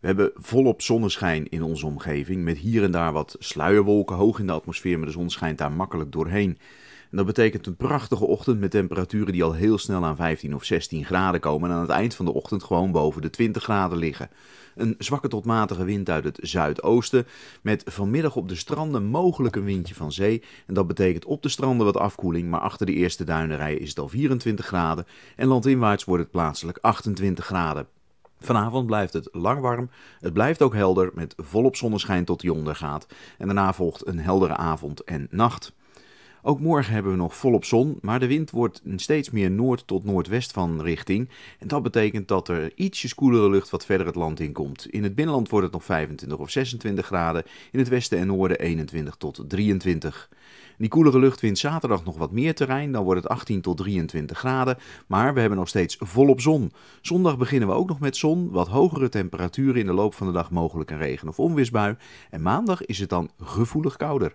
We hebben volop zonneschijn in onze omgeving, met hier en daar wat sluierwolken hoog in de atmosfeer, maar de zon schijnt daar makkelijk doorheen. En dat betekent een prachtige ochtend met temperaturen die al heel snel aan 15 of 16 graden komen en aan het eind van de ochtend gewoon boven de 20 graden liggen. Een zwakke tot matige wind uit het zuidoosten, met vanmiddag op de stranden mogelijk een windje van zee. En dat betekent op de stranden wat afkoeling, maar achter de eerste duinerij is het al 24 graden en landinwaarts wordt het plaatselijk 28 graden. Vanavond blijft het lang warm. Het blijft ook helder met volop zonneschijn tot die ondergaat. En daarna volgt een heldere avond en nacht. Ook morgen hebben we nog volop zon, maar de wind wordt steeds meer noord tot noordwest van richting. En dat betekent dat er ietsjes koelere lucht wat verder het land in komt. In het binnenland wordt het nog 25 of 26 graden, in het westen en noorden 21 tot 23. Die koelere lucht wint zaterdag nog wat meer terrein, dan wordt het 18 tot 23 graden, maar we hebben nog steeds volop zon. Zondag beginnen we ook nog met zon, wat hogere temperaturen in de loop van de dag mogelijk een regen- of onweersbui. En maandag is het dan gevoelig kouder.